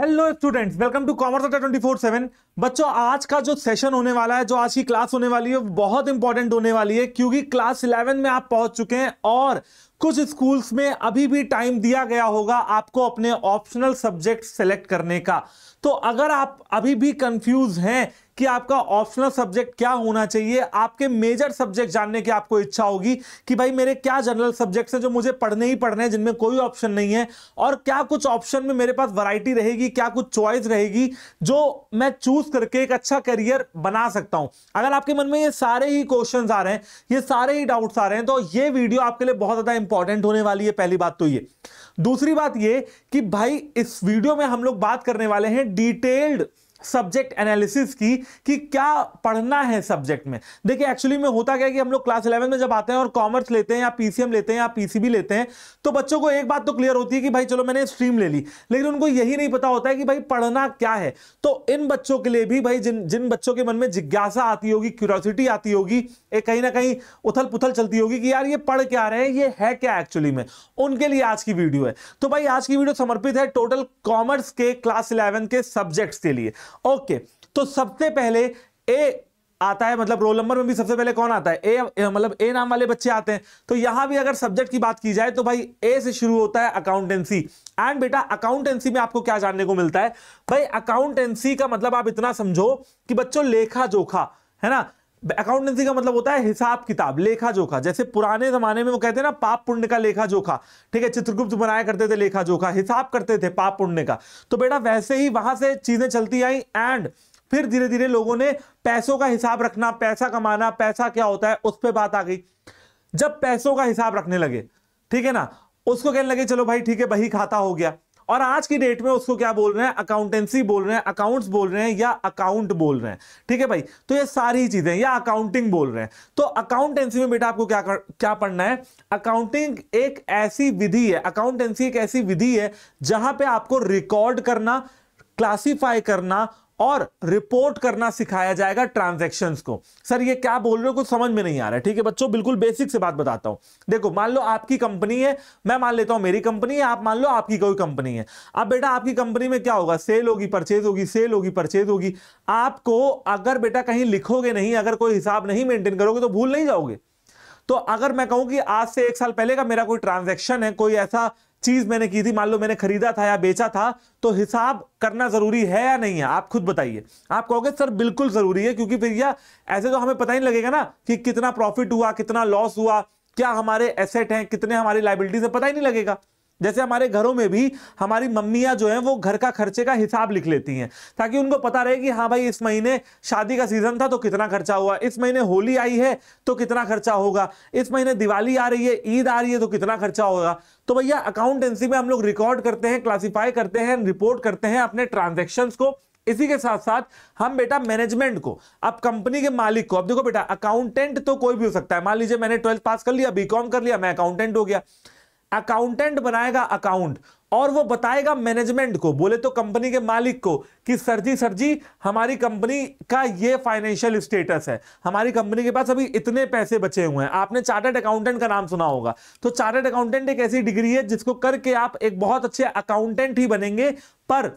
Hello students welcome to commerce Adda twenty four seven बच्चों आज का जो सेशन होने वाला है जो आज की क्लास होने वाली है वो बहुत इंपॉर्टेंट होने वाली है क्योंकि क्लास इलेवन में आप पहुंच चुके हैं और कुछ स्कूल्स में अभी भी टाइम दिया गया होगा आपको अपने ऑप्शनल सब्जेक्ट सेलेक्ट करने का तो अगर आप अभी भी कंफ्यूज हैं कि आपका ऑप्शनल सब्जेक्ट क्या होना चाहिए आपके मेजर सब्जेक्ट जानने की आपको इच्छा होगी कि भाई मेरे क्या जनरल सब्जेक्ट्स हैं जो मुझे पढ़ने ही पढ़ने हैं जिनमें कोई ऑप्शन नहीं है और क्या कुछ ऑप्शन में मेरे पास वैरायटी रहेगी क्या कुछ चॉइस रहेगी जो मैं चूज करके एक अच्छा करियर बना सकता हूं अगर आपके मन में ये सारे ही क्वेश्चन आ रहे हैं ये सारे ही डाउट्स आ रहे हैं तो ये वीडियो आपके लिए बहुत ज्यादा इंपॉर्टेंट होने वाली है पहली बात तो ये दूसरी बात ये कि भाई इस वीडियो में हम लोग बात करने वाले हैं डिटेल्ड सब्जेक्ट एनालिसिस की कि क्या पढ़ना है सब्जेक्ट में देखिए एक्चुअली में होता क्या है कि हम लोग क्लास इलेवन में जब आते हैं और कॉमर्स लेते हैं या पीसीएम लेते हैं या पीसीबी लेते हैं तो बच्चों को एक बात तो क्लियर होती है कि भाई चलो मैंने स्ट्रीम ले ली लेकिन उनको यही नहीं पता होता है कि भाई पढ़ना क्या है तो इन बच्चों के लिए भी भाई जिन जिन बच्चों के मन में जिज्ञासा आती होगी क्यूरोसिटी आती होगी एक कहीं ना कहीं उथल पुथल चलती होगी कि यार ये पढ़ क्या रहे हैं ये है क्या एक्चुअली में उनके लिए आज की वीडियो है तो भाई आज की वीडियो समर्पित है टोटल कॉमर्स के क्लास इलेवन के सब्जेक्ट्स के लिए ओके तो सबसे पहले ए आता है मतलब रोल नंबर में भी सबसे पहले कौन आता है ए मतलब ए नाम वाले बच्चे आते हैं तो यहां भी अगर सब्जेक्ट की बात की जाए तो भाई ए से शुरू होता है अकाउंटेंसी एंड बेटा अकाउंटेंसी में आपको क्या जानने को मिलता है भाई अकाउंटेंसी का मतलब आप इतना समझो कि बच्चों लेखा जोखा है ना अकाउंटेंसी का मतलब होता है हिसाब किताब लेखा जोखा जैसे पुराने जमाने में वो कहते हैं ना पाप पुण्य का लेखा जोखा ठीक है चित्रगुप्त बनाया करते थे लेखा जोखा हिसाब करते थे पाप पुण्य का तो बेटा वैसे ही वहां से चीजें चलती आई एंड फिर धीरे धीरे लोगों ने पैसों का हिसाब रखना पैसा कमाना पैसा क्या होता है उस पर बात आ गई जब पैसों का हिसाब रखने लगे ठीक है ना उसको कहने लगे चलो भाई ठीक है बही खाता हो गया और आज की डेट में उसको क्या बोल रहे हैं अकाउंटेंसी बोल रहे हैं अकाउंट्स बोल रहे हैं या अकाउंट बोल रहे हैं ठीक है भाई तो ये सारी चीजें या अकाउंटिंग बोल रहे हैं तो अकाउंटेंसी में बेटा आपको क्या कर, क्या पढ़ना है अकाउंटिंग एक ऐसी विधि है अकाउंटेंसी एक ऐसी विधि है जहां पर आपको रिकॉर्ड करना क्लासीफाई करना और रिपोर्ट करना सिखाया जाएगा ट्रांजेक्शन को सर ये क्या बोल रहे हो कुछ समझ में नहीं आ रहा है ठीक है बच्चों बिल्कुल बेसिक से बात बताता हूं देखो मान लो आपकी कंपनी है मैं मान लेता हूं मेरी कंपनी है आप मान लो आपकी कोई कंपनी है अब बेटा आपकी कंपनी में क्या होगा सेल होगी परचेज होगी सेल होगी परचेज होगी आपको अगर बेटा कहीं लिखोगे नहीं अगर कोई हिसाब नहीं मेंटेन करोगे तो भूल नहीं जाओगे तो अगर मैं कहूं कि आज से एक साल पहले का मेरा कोई ट्रांजेक्शन है कोई ऐसा चीज मैंने की थी मान लो मैंने खरीदा था या बेचा था तो हिसाब करना जरूरी है या नहीं है आप खुद बताइए आप कहोगे सर बिल्कुल जरूरी है क्योंकि फिर यह ऐसे तो हमें पता ही लगेगा ना कि कितना प्रॉफिट हुआ कितना लॉस हुआ क्या हमारे एसेट हैं कितने हमारी लाइबिलिटीज है पता ही नहीं लगेगा जैसे हमारे घरों में भी हमारी मम्मियाँ जो हैं वो घर का खर्चे का हिसाब लिख लेती हैं ताकि उनको पता रहे कि हाँ भाई इस महीने शादी का सीज़न था तो कितना खर्चा हुआ इस महीने होली आई है तो कितना खर्चा होगा इस महीने दिवाली आ रही है ईद आ रही है तो कितना खर्चा होगा तो भैया अकाउंटेंसी में हम लोग रिकॉर्ड करते हैं क्लासीफाई करते हैं रिपोर्ट करते हैं अपने ट्रांजेक्शन्स को इसी के साथ साथ हम बेटा मैनेजमेंट को अब कंपनी के मालिक को अब देखो बेटा अकाउंटेंट तो कोई भी हो सकता है मान लीजिए मैंने ट्वेल्थ पास कर लिया बीकॉम कर लिया मैं अकाउंटेंट हो गया अकाउंटेंट बनाएगा अकाउंट और वो बताएगा मैनेजमेंट को बोले तो कंपनी के मालिक को कि सर जी सर जी हमारी कंपनी का ये फाइनेंशियल स्टेटस है हमारी कंपनी के पास अभी इतने पैसे बचे हुए हैं आपने चार्टर्ड अकाउंटेंट का नाम सुना होगा तो चार्टर्ड अकाउंटेंट एक ऐसी डिग्री है जिसको करके आप एक बहुत अच्छे अकाउंटेंट ही बनेंगे पर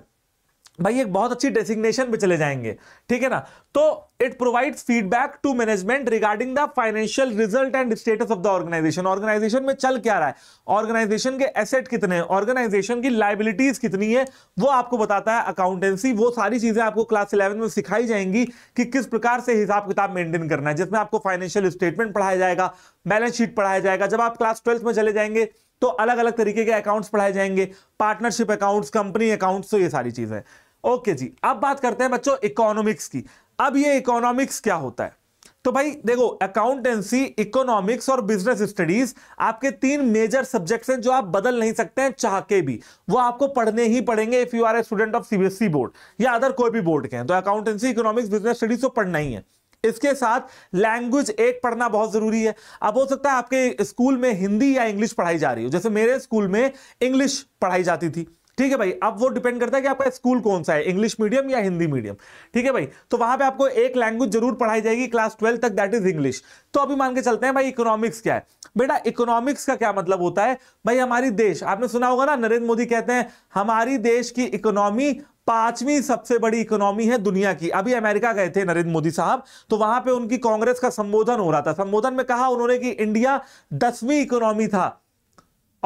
भाई एक बहुत अच्छी डेसिग्नेशन पे चले जाएंगे ठीक है ना तो it provides feedback to management regarding the financial result and status of the organisation organisation में चल क्या रहा है ऑर्गेनाइजेशन के एसेट कितने हैं ऑर्गेनाइजेशन की लाइबिलिटीज कितनी है वो आपको बताता है अकाउंटेंसी वो सारी चीजें आपको क्लास इलेवन में सिखाई जाएंगी कि किस प्रकार से हिसाब किताब मेंटेन करना है जिसमें आपको फाइनेंशियल स्टेटमेंट पढ़ाया जाएगा बैलेंस शीट पढ़ाया जाएगा जब आप क्लास ट्वेल्थ में चले जाएंगे तो अलग अलग तरीके के अकाउंट्स पढ़ाए जाएंगे पार्टनरशिप अकाउंट्स कंपनी अकाउंट्स तो ये सारी चीजें ओके जी अब बात करते हैं बच्चों इकोनॉमिक्स की अब ये इकोनॉमिक्स क्या होता है तो भाई देखो अकाउंटेंसी इकोनॉमिक्स और बिजनेस स्टडीज आपके तीन मेजर सब्जेक्ट्स हैं जो आप बदल नहीं सकते हैं चाह के भी वो आपको पढ़ने ही पड़ेंगे if you are a student of CBSE board या अदर कोई भी बोर्ड के हैं तो अकाउंटेंसी इकोनॉमिक्स बिजनेस स्टडीज तो पढ़ना ही है इसके साथ लैंग्वेज एक पढ़ना बहुत जरूरी है अब हो सकता है आपके स्कूल में हिंदी या इंग्लिश पढ़ाई जा रही हो जैसे मेरे स्कूल में इंग्लिश पढ़ाई जाती थी ठीक है भाई अब वो डिपेंड करता है कि आपका स्कूल कौन सा है इंग्लिश मीडियम या हिंदी मीडियम ठीक है भाई तो वहां पे आपको एक लैंग्वेज जरूर पढ़ाई जाएगी क्लास ट्वेल्थ तक दैट इज इंग्लिश तो अभी मान के चलते हैं भाई इकोनॉमिक्स क्या है बेटा इकोनॉमिक्स का क्या मतलब होता है भाई हमारी देश आपने सुना होगा ना नरेंद्र मोदी कहते हैं हमारी देश की इकोनॉमी पांचवी सबसे बड़ी इकोनॉमी है दुनिया की अभी अमेरिका गए थे नरेंद्र मोदी साहब तो वहां पे उनकी कांग्रेस का संबोधन हो रहा था संबोधन में कहा उन्होंने कि इंडिया दसवीं इकोनॉमी था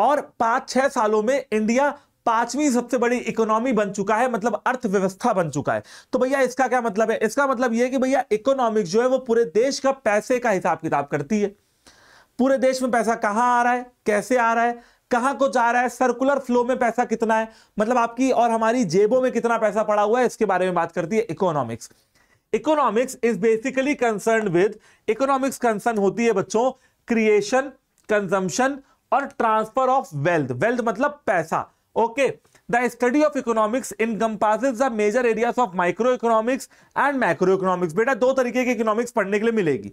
और पांच छह सालों में इंडिया पांचवी सबसे बड़ी इकोनॉमी बन चुका है मतलब अर्थव्यवस्था बन चुका है तो भैया इसका क्या मतलब है इसका मतलब यह कि भैया इकोनॉमिक जो है वो पूरे देश का पैसे का हिसाब किताब करती है पूरे देश में पैसा कहां आ रहा है कैसे आ रहा है कहां को जा रहा है सर्कुलर फ्लो में पैसा कितना है मतलब आपकी और हमारी जेबों में कितना पैसा पड़ा हुआ है इसके बारे में बात करती है economics economics is basically concern with economics concern होती है बच्चों क्रिएशन कंजम्पशन और ट्रांसफर ऑफ वेल्थ वेल्थ मतलब पैसा Okay. The study of economics major the of micro economics and and economics बेटा दो तरीके की इकोनॉमिक्स पढ़ने के लिए मिलेगी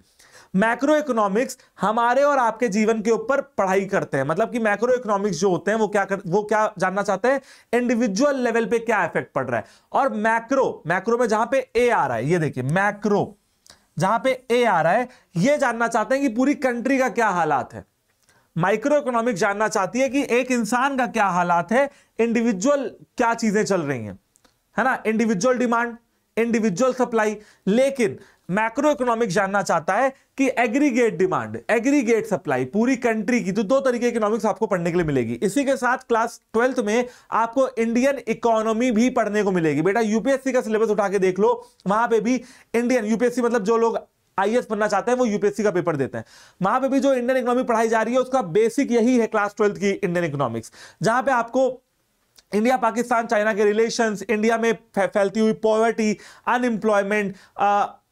मैक्रो इकोनॉमिक्स हमारे और आपके जीवन के ऊपर पढ़ाई करते हैं मतलब कि मैक्रो इकोनॉमिक्स जो होते हैं वो क्या कर, वो क्या जानना चाहते हैं इंडिविजुअल लेवल पे क्या इफेक्ट पड़ रहा है और मैक्रो मैक्रो में जहां पे ए आ रहा है ये देखिए मैक्रो जहां पे ए आ रहा है ये जानना चाहते हैं कि पूरी कंट्री का क्या हालात है माइक्रो इकोनॉमिक जानना चाहती है कि एक इंसान का क्या हालात है इंडिविजुअल क्या चीजें चल रही हैं है ना इंडिविजुअल डिमांड इंडिविजुअल सप्लाई लेकिन मैक्रो इकोनॉमिक जानना चाहता है कि एग्रीगेट डिमांड एग्रीगेट सप्लाई पूरी कंट्री की तो दो तरीके इकोनॉमिक्स आपको पढ़ने के लिए मिलेगी इसी के साथ क्लास ट्वेल्थ में आपको इंडियन इकोनॉमी भी पढ़ने को मिलेगी बेटा यूपीएससी का सिलेबस उठा के देख लो वहां पे भी इंडियन यूपीएससी मतलब जो लोग आई बनना चाहते हैं वो यूपीएससी का पेपर देते हैं वहां पे भी जो इंडियन इकोनॉमी पढ़ाई जा रही है उसका बेसिक यही है क्लास ट्वेल्थ की इंडियन इकोनॉमिक्स जहां पे आपको इंडिया पाकिस्तान चाइना के रिलेशंस इंडिया में फैलती हुई पॉवर्टी अनएम्प्लॉयमेंट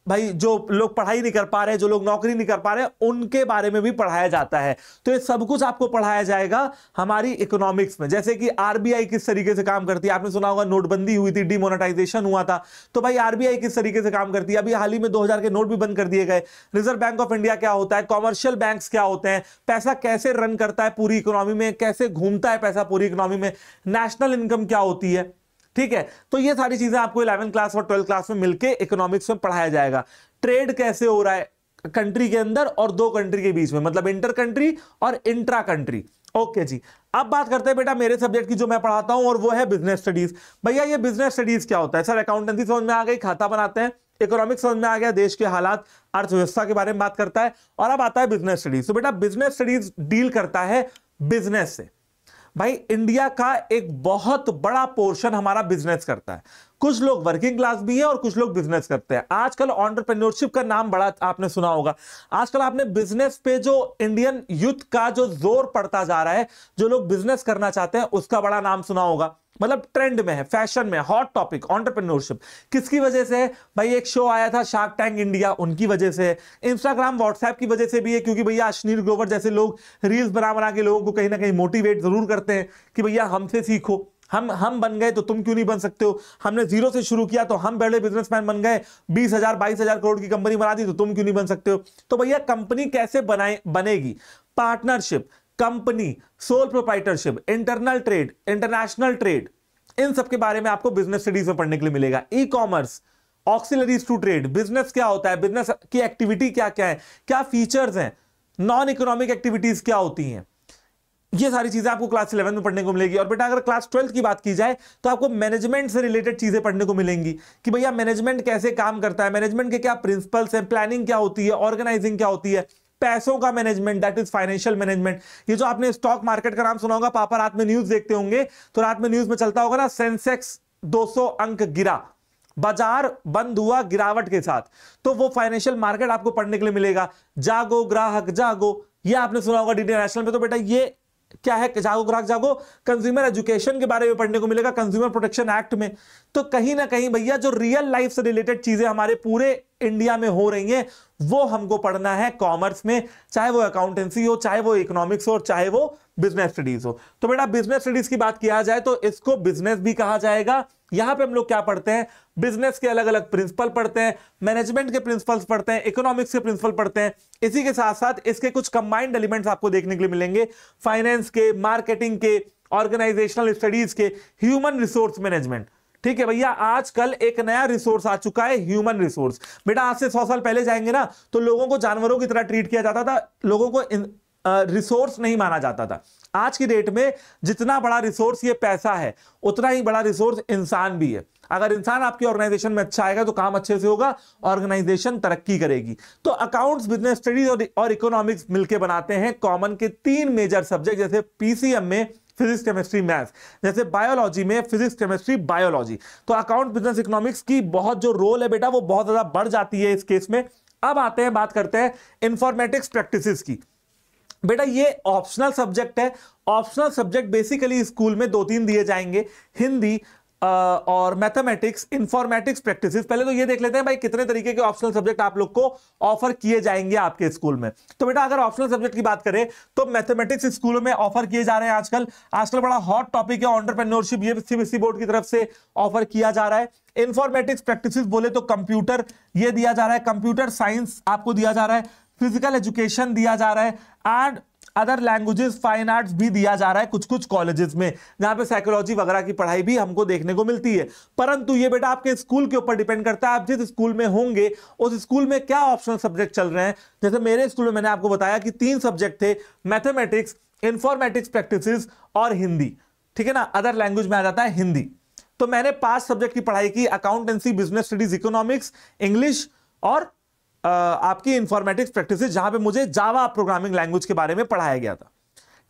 भाई जो लोग पढ़ाई नहीं कर पा रहे जो लोग नौकरी नहीं कर पा रहे उनके बारे में भी पढ़ाया जाता है तो ये सब कुछ आपको पढ़ाया जाएगा हमारी इकोनॉमिक्स में जैसे कि आरबीआई किस तरीके से काम करती है आपने सुना होगा नोटबंदी हुई थी डिमोनेटाइजेशन हुआ था तो भाई आरबीआई किस तरीके से काम करती है अभी हाल ही में दो के नोट भी बंद कर दिए गए रिजर्व बैंक ऑफ इंडिया क्या होता है कॉमर्शियल बैंक क्या होते हैं पैसा कैसे रन करता है पूरी इकोनॉमी में कैसे घूमता है पैसा पूरी इकोनॉमी में नेशनल इनकम क्या होती है ठीक है तो ये सारी चीजें आपको इलेवन क्लास और ट्वेल्थ क्लास में मिलकर इकोनॉमिक्स में पढ़ाया जाएगा ट्रेड कैसे हो रहा है कंट्री के अंदर और दो कंट्री के बीच में मतलब इंटर कंट्री और इंट्रा कंट्री ओके जी अब बात करते हैं बेटा मेरे सब्जेक्ट की जो मैं पढ़ाता हूं और वो है बिजनेस स्टडीज भैया ये बिजनेस स्टडीज क्या होता है सर अकाउंटेंसी समझ में आ गई खाता बनाते हैं इकोनॉमिक्स समझ में आ गया देश के हालात अर्थव्यवस्था के बारे में बात करता है और अब आता है बिजनेस स्टडीज तो बेटा बिजनेस स्टडीज डील करता है बिजनेस से भाई इंडिया का एक बहुत बड़ा पोर्शन हमारा बिजनेस करता है कुछ लोग वर्किंग क्लास भी है और कुछ लोग बिजनेस करते हैं आजकल ऑन्टरप्रेन्योरशिप का नाम बड़ा आपने सुना होगा आजकल आपने बिजनेस पे जो इंडियन यूथ का जो जोर पड़ता जा रहा है जो लोग बिजनेस करना चाहते हैं उसका बड़ा नाम सुना होगा मतलब ट्रेंड में है फैशन में हॉट टॉपिक ऑन्टरप्रनोरशिप किसकी वजह से भाई एक शो आया था शार्क टैंक इंडिया उनकी वजह से इंस्टाग्राम व्हाट्सएप की वजह से भी है क्योंकि भैया अश्नीर ग्रोवर जैसे लोग रील्स बना बना के लोगों को कहीं ना कहीं मोटिवेट जरूर करते हैं कि भैया हमसे सीखो हम हम बन गए तो तुम क्यों नहीं बन सकते हो हमने जीरो से शुरू किया तो हम बड़े बिजनेसमैन बन गए बीस हजार बाईस हजार करोड़ की कंपनी बना दी तो तुम क्यों नहीं बन सकते हो तो भैया कंपनी कैसे बनाए बनेगी partnership company sole proprietorship internal trade international trade इन सब के बारे में आपको बिजनेस स्टडीज में पढ़ने के लिए मिलेगा E commerce auxiliaries to trade business क्या होता है बिजनेस की एक्टिविटी क्या क्या है क्या फीचर्स हैं नॉन इकोनॉमिक एक्टिविटीज क्या होती हैं ये सारी चीजें आपको क्लास इलेवन में पढ़ने को मिलेगी और बेटा अगर क्लास ट्वेल्थ की बात की जाए तो आपको मैनेजमेंट से रिलेटेड चीजें पढ़ने को मिलेंगी कि भैया मैनेजमेंट कैसे काम करता है मैनेजमेंट के क्या प्रिंसिपल्स हैं प्लानिंग क्या होती है ऑर्गेनाइजिंग क्या होती है पैसों का management that is financial management ये जो आपने स्टॉक मार्केट का नाम सुना होगा पापा रात में न्यूज देखते होंगे तो रात में न्यूज में चलता होगा ना सेंसेक्स 200 अंक गिरा बाजार बंद हुआ गिरावट के साथ तो वो फाइनेंशियल मार्केट आपको पढ़ने के लिए मिलेगा जागो ग्राहक जागो ये आपने सुना होगा डी नेशनल में तो बेटा ये क्या है जागो ग्राहक जागो कंज्यूमर एजुकेशन के बारे में पढ़ने को मिलेगा कंज्यूमर प्रोटेक्शन एक्ट में तो कहीं ना कहीं भैया जो रियल लाइफ से रिलेटेड चीजें हमारे पूरे इंडिया में हो रही हैं वो हमको पढ़ना है कॉमर्स में चाहे वो अकाउंटेंसी हो चाहे वो इकोनॉमिक्स हो चाहे वो बिजनेस स्टडीज हो तो बेटा बिजनेस स्टडीज की बात किया जाए तो इसको बिजनेस भी कहा जाएगा यहां पे हम लोग क्या पढ़ते हैं बिजनेस के अलग अलग प्रिंसिपल पढ़ते हैं मैनेजमेंट के प्रिंसिपल्स पढ़ते हैं इकोनॉमिक्स के प्रिंसिपल पढ़ते हैं इसी के साथ साथ इसके कुछ कंबाइंड एलिमेंट्स आपको देखने के लिए मिलेंगे फाइनेंस के मार्केटिंग के ऑर्गेनाइजेशनल स्टडीज के ह्यूमन रिसोर्स मैनेजमेंट ठीक है भैया आज कल एक नया रिसोर्स आ चुका है ह्यूमन रिसोर्स बेटा आज से सौ साल पहले जाएंगे ना तो लोगों को जानवरों की तरह ट्रीट किया जाता था लोगों को रिसोर्स नहीं माना जाता था आज की डेट में जितना बड़ा रिसोर्स ये पैसा है उतना ही बड़ा रिसोर्स इंसान भी है अगर इंसान आपकी ऑर्गेनाइजेशन में अच्छा आएगा तो काम अच्छे से होगा ऑर्गेनाइजेशन तरक्की करेगी तो अकाउंट्स बिजनेस स्टडीज और इकोनॉमिक्स मिलकर बनाते हैं कॉमन के तीन मेजर सब्जेक्ट जैसे पीसीएम में फिजिक्स केमिस्ट्री मैथ जैसे बायोलॉजी में फिजिक्स केमिस्ट्री बायोलॉजी तो अकाउंट बिजनेस इकोनॉमिक्स की बहुत जो रोल है बेटा वो बहुत ज़्यादा बढ़ जाती है इस केस में अब आते हैं बात करते हैं इंफॉर्मेटिक्स प्रैक्टिस की बेटा ये ऑप्शनल सब्जेक्ट है ऑप्शनल सब्जेक्ट बेसिकली स्कूल में दो तीन दिए जाएंगे हिंदी और मैथमेटिक्स इंफॉर्मेटिक्स प्रैक्टिस पहले तो ये देख लेते हैं भाई कितने तरीके के ऑप्शनल सब्जेक्ट आप लोग को ऑफर किए जाएंगे आपके स्कूल में तो बेटा अगर ऑप्शनल सब्जेक्ट की बात करें तो मैथमेटिक्स स्कूलों में ऑफर किए जा रहे हैं आजकल आजकल बड़ा हॉट टॉपिक है ऑन्टरप्रेन्योरशिप ये सीबीएसई बोर्ड की तरफ से ऑफर किया जा रहा है इन्फॉर्मेटिक्स प्रैक्टिस बोले तो कंप्यूटर ये दिया जा रहा है कंप्यूटर साइंस आपको दिया जा रहा है फिजिकल एजुकेशन दिया जा रहा है and other languages fine arts भी दिया जा रहा है कुछ कुछ कॉलेजेस में जहां पे साइकोलॉजी वगैरह की पढ़ाई भी हमको देखने को मिलती है परंतु ये बेटा आपके स्कूल के ऊपर डिपेंड करता है आप जिस स्कूल में होंगे उस स्कूल में क्या ऑप्शनल सब्जेक्ट चल रहे हैं जैसे मेरे स्कूल में मैंने आपको बताया कि तीन सब्जेक्ट थे मैथमेटिक्स इन्फॉर्मेटिक्स प्रैक्टिस और हिंदी ठीक है ना अदर लैंग्वेज में आ जाता है हिंदी तो मैंने पांच सब्जेक्ट की पढ़ाई की accountancy business studies economics English और आपकी इंफॉर्मेटिक्स प्रैक्टिस जहां पे मुझे जावा प्रोग्रामिंग लैंग्वेज के बारे में पढ़ाया गया था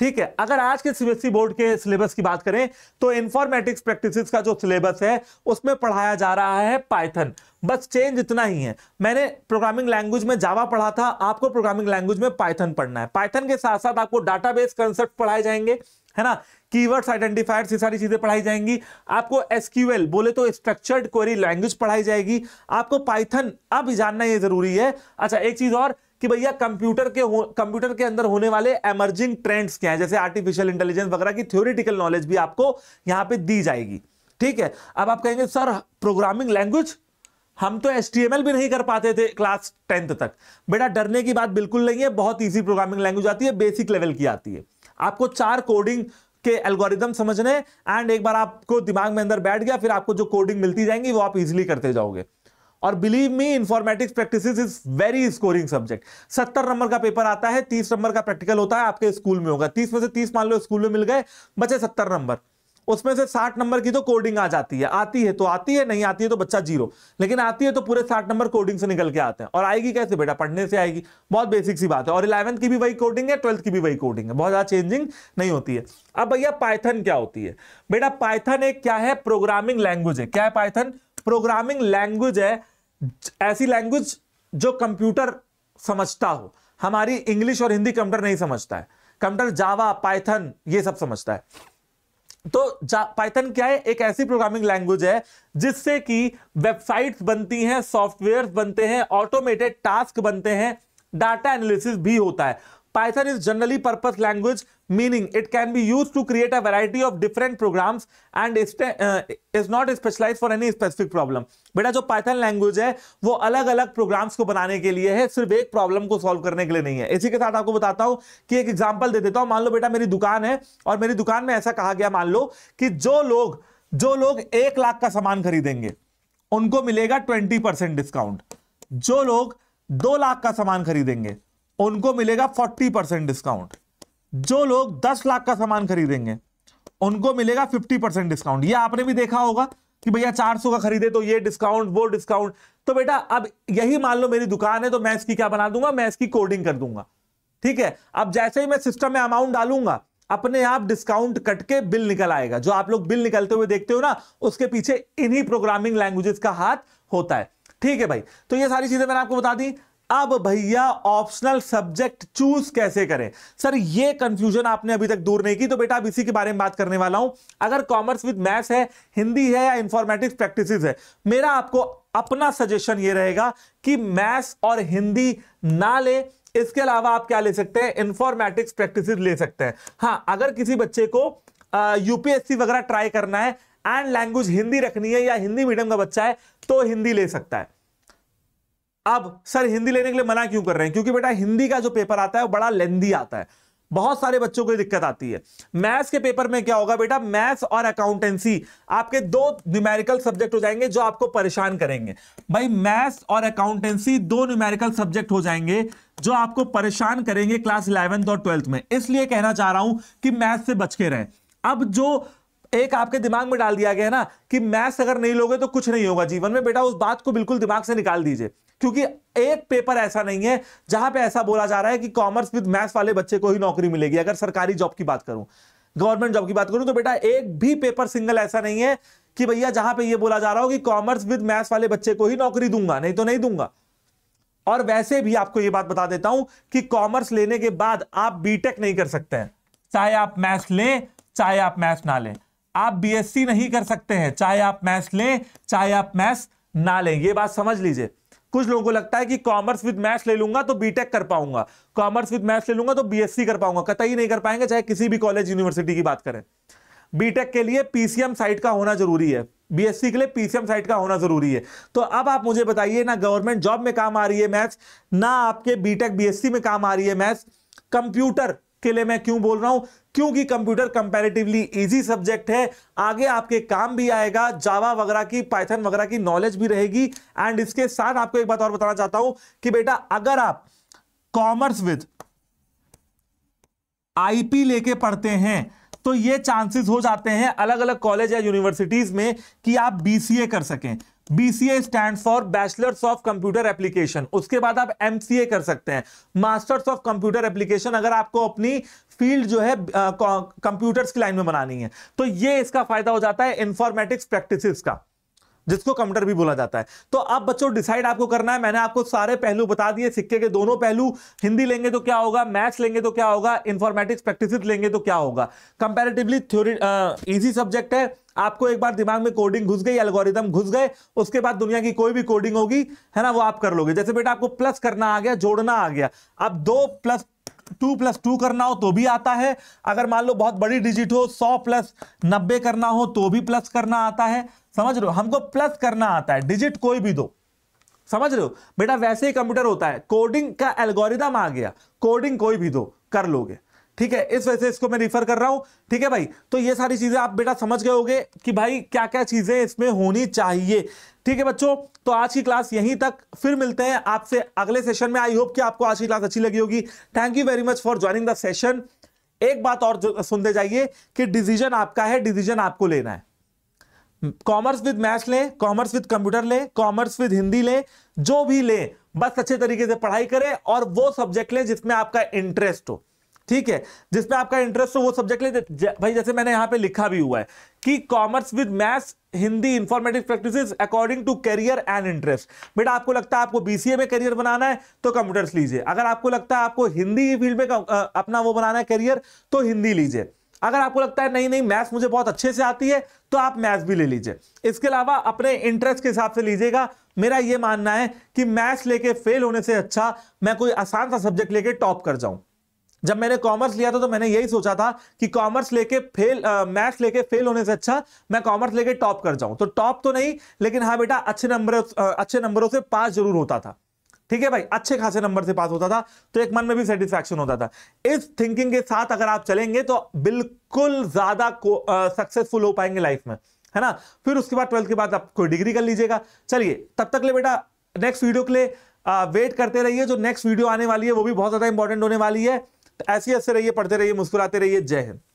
ठीक है अगर आज के सीबीएसई बोर्ड के सिलेबस की बात करें तो इंफॉर्मेटिक्स प्रैक्टिस का जो सिलेबस है उसमें पढ़ाया जा रहा है पाइथन बस चेंज इतना ही है मैंने प्रोग्रामिंग लैंग्वेज में जावा पढ़ा था आपको प्रोग्रामिंग लैंग्वेज में पाइथन पढ़ना है पाइथन के साथ साथ आपको डाटाबेस कंसेप्ट पढ़ाए जाएंगे है ना कीवर्ड्स आइडेंटिफायर्स ये सारी चीजें पढ़ाई जाएंगी आपको एसक्यूएल बोले तो स्ट्रक्चर्ड क्वेरी लैंग्वेज पढ़ाई जाएगी आपको पाइथन अब जानना ये जरूरी है अच्छा एक चीज और कि भैया कंप्यूटर के कंप्यूटर के अंदर होने वाले एमर्जिंग ट्रेंड्स क्या है जैसे आर्टिफिशियल इंटेलिजेंस वगैरह की थ्योरिटिकल नॉलेज भी आपको यहाँ पे दी जाएगी ठीक है अब आप कहेंगे सर प्रोग्रामिंग लैंग्वेज हम तो एस भी नहीं कर पाते थे क्लास टेंथ तक बेटा डरने की बात बिल्कुल नहीं है बहुत ईजी प्रोग्रामिंग लैंग्वेज आती है बेसिक लेवल की आती है आपको चार कोडिंग के एल्गोरिदम समझने एंड एक बार आपको दिमाग में अंदर बैठ गया फिर आपको जो कोडिंग मिलती जाएंगी वो आप इजिली करते जाओगे और believe me informatics practice is very scoring subject सत्तर नंबर का पेपर आता है तीस नंबर का प्रैक्टिकल होता है आपके स्कूल में होगा तीस में से तीस मान लो स्कूल में मिल गए बचे सत्तर नंबर उसमें से साठ नंबर की तो कोडिंग आ जाती है आती है तो आती है नहीं आती है तो बच्चा जीरो लेकिन आती है तो पूरे साठ नंबर कोडिंग से निकल के आते हैं और आएगी कैसे बेटा पढ़ने से आएगी बहुत बेसिक सी बात है और इलेवंथ की भी वही कोडिंग है ट्वेल्थ की भी वही कोडिंग है बहुत ज़्यादा चेंजिंग नहीं होती है अब भैया पाइथन क्या होती है बेटा पाइथन एक क्या है प्रोग्रामिंग लैंग्वेज है क्या है पाइथन प्रोग्रामिंग लैंग्वेज है ऐसी लैंग्वेज जो कंप्यूटर समझता हो हमारी इंग्लिश और हिंदी कंप्यूटर नहीं समझता है कंप्यूटर जावा पाइथन ये सब समझता है तो पाइथन क्या है एक ऐसी प्रोग्रामिंग लैंग्वेज है जिससे कि वेबसाइट्स बनती हैं सॉफ्टवेयर बनते हैं ऑटोमेटेड टास्क बनते हैं डाटा एनालिसिस भी होता है Python is generally purpose language, meaning it can be used to create a variety of different programs and is, uh, is not specialized for any specific problem. beta jo Python language hai wo alag alag programs ko banane ke liye hai sirf ek problem ko solve karne ke liye nahi hai isi ke sath aapko batata hu ki ek example de deta hu maan lo beta meri दुकान hai aur meri दुकान mein aisa kaha gaya maan lo ki jo log jo log 1 lakh ka saman खरीदेंगे unko milega 20% discount jo log 2 lakh ka saman सामान उनको मिलेगा forty percent discount जो लोग दस लाख का सामान खरीदेंगे उनको मिलेगा फिफ्टी परसेंट डिस्काउंट ये आपने भी देखा होगा कि भैया चार सौ का खरीदे तो ये डिस्काउंट वो डिस्काउंट तो बेटा अब यही मान लो मेरी दुकान है तो मैं इसकी क्या बना दूंगा मैं इसकी कोडिंग कर दूंगा ठीक है अब जैसे ही मैं सिस्टम में अमाउंट डालूंगा अपने आप डिस्काउंट कट के बिल निकल आएगा जो आप लोग बिल निकलते हुए देखते हो ना उसके पीछे इन्हीं प्रोग्रामिंग लैंग्वेजेस का हाथ होता है ठीक है भाई तो ये सारी चीजें मैंने आपको बता दी अब भैया ऑप्शनल सब्जेक्ट चूज कैसे करें सर ये कंफ्यूजन आपने अभी तक दूर नहीं की तो बेटा अब इसी के बारे में बात करने वाला हूं अगर कॉमर्स विद मैथ्स है हिंदी है या इंफॉर्मेटिक्स प्रैक्टिसेस है मेरा आपको अपना सजेशन ये रहेगा कि मैथ्स और हिंदी ना ले इसके अलावा आप क्या ले सकते हैं इंफॉर्मेटिक्स प्रैक्टिस ले सकते हैं हाँ अगर किसी बच्चे को यूपीएससी वगैरह ट्राई करना है एंड लैंग्वेज हिंदी रखनी है या हिंदी मीडियम का बच्चा है तो हिंदी ले सकता है अब सर हिंदी लेने के लिए मना क्यों कर रहे हैं क्योंकि बेटा हिंदी का जो पेपर आता है वो बड़ा लेंदी आता है बहुत सारे बच्चों को दिक्कत आती है मैथ्स के पेपर में क्या होगा बेटा मैथ्स और अकाउंटेंसी आपके दो न्यूमेरिकल सब्जेक्ट हो जाएंगे जो आपको परेशान करेंगे भाई मैथ्स और अकाउंटेंसी दो न्यूमेरिकल सब्जेक्ट हो जाएंगे जो आपको परेशान करेंगे क्लास इलेवेंथ और ट्वेल्थ में इसलिए कहना चाह रहा हूं कि मैथ्स से बच के रहें अब जो एक आपके दिमाग में डाल दिया गया है ना कि मैथ्स अगर नहीं लोगे तो कुछ नहीं होगा जीवन में बेटा उस बात को बिल्कुल दिमाग से निकाल दीजिए क्योंकि एक पेपर ऐसा नहीं है जहां पे ऐसा बोला जा रहा है कि कॉमर्स विद मैथ्स वाले बच्चे को ही नौकरी मिलेगी अगर सरकारी जॉब की बात करूं गवर्नमेंट जॉब की बात करूं तो बेटा एक भी पेपर सिंगल ऐसा नहीं है कि भैया जहां पे ये बोला जा रहा हो कि कॉमर्स विद मैथ्स वाले बच्चे को ही नौकरी दूंगा नहीं तो नहीं दूंगा और वैसे भी आपको ये बात बता देता हूं कि कॉमर्स लेने के बाद आप बीटेक नहीं कर सकते हैं चाहे आप मैथ्स लें चाहे आप मैथ्स ना लें आप बीएससी नहीं कर सकते हैं चाहे आप मैथ्स लें चाहे आप मैथ्स ना लें यह बात समझ लीजिए कुछ लोगों को लगता है कि कॉमर्स विद मैथ्स ले लूंगा तो बीटेक कर पाऊंगा कॉमर्स विद मैथ्स ले लूंगा तो बीएससी कर पाऊंगा कतई नहीं कर पाएंगे चाहे किसी भी कॉलेज यूनिवर्सिटी की बात करें बीटेक के लिए पीसीएम साइट का होना जरूरी है बीएससी के लिए पीसीएम साइट का होना जरूरी है तो अब आप मुझे बताइए ना गवर्नमेंट जॉब में काम आ रही है मैथ्स ना आपके बीटेक बीएससी में काम आ रही है मैथ्स कंप्यूटर के लिए मैं क्यों बोल रहा हूं क्योंकि कंप्यूटर कंपैरेटिवली इजी सब्जेक्ट है आगे आपके काम भी आएगा जावा वगैरह की पाइथन वगैरह की नॉलेज भी रहेगी एंड इसके साथ आपको एक बात और बताना चाहता हूं कि बेटा अगर आप कॉमर्स विद आईपी लेके पढ़ते हैं तो ये चांसेस हो जाते हैं अलग अलग कॉलेज या यूनिवर्सिटीज में कि आप बीसीए कर सकें BCA stand for bachelors of computer application उसके बाद आप एमसीए कर सकते हैं मास्टर्स ऑफ कंप्यूटर एप्लीकेशन अगर आपको अपनी फील्ड जो है कंप्यूटर्स की लाइन में बनानी है तो ये इसका फायदा हो जाता है इंफॉर्मेटिक्स प्रैक्टिस का जिसको कम्प्यूटर भी बोला जाता है तो अब बच्चों डिसाइड आपको करना है मैंने आपको सारे पहलू बता दिए सिक्के के दोनों पहलू हिंदी लेंगे तो क्या होगा मैथ्स लेंगे तो क्या होगा इन्फॉर्मेटिक्स प्रैक्टिस लेंगे तो क्या होगा कंपेरेटिवली थ्योरी ईजी सब्जेक्ट है आपको एक बार दिमाग में कोडिंग घुस गई एल्गोरिदम घुस गए उसके बाद दुनिया की कोई भी कोडिंग होगी है ना वो आप कर लोगे जैसे बेटा आपको प्लस करना आ गया जोड़ना आ गया अब दो प्लस टू प्लस टू करना हो तो भी आता है अगर मान लो बहुत बड़ी डिजिट हो सौ प्लस नब्बे करना हो तो भी प्लस करना आता है समझ रहे हो हमको प्लस करना आता है डिजिट कोई भी दो समझ रहे हो बेटा वैसे ही कंप्यूटर होता है कोडिंग का एल्गोरिदम आ गया कोडिंग कोई भी दो कर लोगे ठीक है इस वजह से इसको मैं रिफर कर रहा हूं ठीक है भाई तो ये सारी चीजें आप बेटा समझ गए होगे कि भाई क्या क्या चीजें इसमें होनी चाहिए ठीक है बच्चों तो आज की क्लास यहीं तक फिर मिलते हैं आपसे अगले सेशन में आई होप कि आपको आज की क्लास अच्छी लगी होगी thank you very much for joining the session एक बात और सुनते जाइए कि डिसीजन आपका है डिसीजन आपको लेना है कॉमर्स विद मैथ्स लें कॉमर्स विद कंप्यूटर लें कॉमर्स विद हिंदी लें जो भी लें बस अच्छे तरीके से पढ़ाई करें और वो सब्जेक्ट लें जिसमें आपका इंटरेस्ट हो ठीक है जिसमें आपका इंटरेस्ट हो वो सब्जेक्ट लेते भाई जैसे मैंने यहाँ पे लिखा भी हुआ है कि commerce with maths Hindi informatic practice according to career and interest बेटा आपको लगता है आपको बीसीए में करियर बनाना है तो कंप्यूटर्स लीजिए अगर आपको लगता है आपको हिंदी फील्ड में अपना वो बनाना है करियर तो हिंदी लीजिए अगर आपको लगता है नहीं नहीं मैथ्स मुझे बहुत अच्छे से आती है तो आप मैथ्स भी ले लीजिए इसके अलावा अपने इंटरेस्ट के हिसाब से लीजिएगा मेरा ये मानना है कि मैथ्स लेके फेल होने से अच्छा मैं कोई आसान सा सब्जेक्ट लेके टॉप कर जाऊं जब मैंने कॉमर्स लिया था तो मैंने यही सोचा था कि कॉमर्स लेके फेल मैथ्स लेके फेल होने से अच्छा मैं कॉमर्स लेके टॉप कर जाऊं तो टॉप तो नहीं लेकिन हाँ बेटा अच्छे नंबर अच्छे नंबरों से पास जरूर होता था ठीक है भाई अच्छे खासे नंबर से पास होता था तो एक मन में भी सेटिस्फैक्शन होता था इस थिंकिंग के साथ अगर आप चलेंगे तो बिल्कुल ज्यादा सक्सेसफुल हो पाएंगे लाइफ में है ना फिर उसके बाद ट्वेल्थ के बाद आप कोई डिग्री कर लीजिएगा चलिए तब तक ले बेटा नेक्स्ट वीडियो के लिए वेट करते रहिए जो नेक्स्ट वीडियो आने वाली है वो भी बहुत ज्यादा इंपॉर्टेंट होने वाली है तो ऐसे ऐसे रहिए पढ़ते रहिए मुस्कुराते रहिए जय हिंद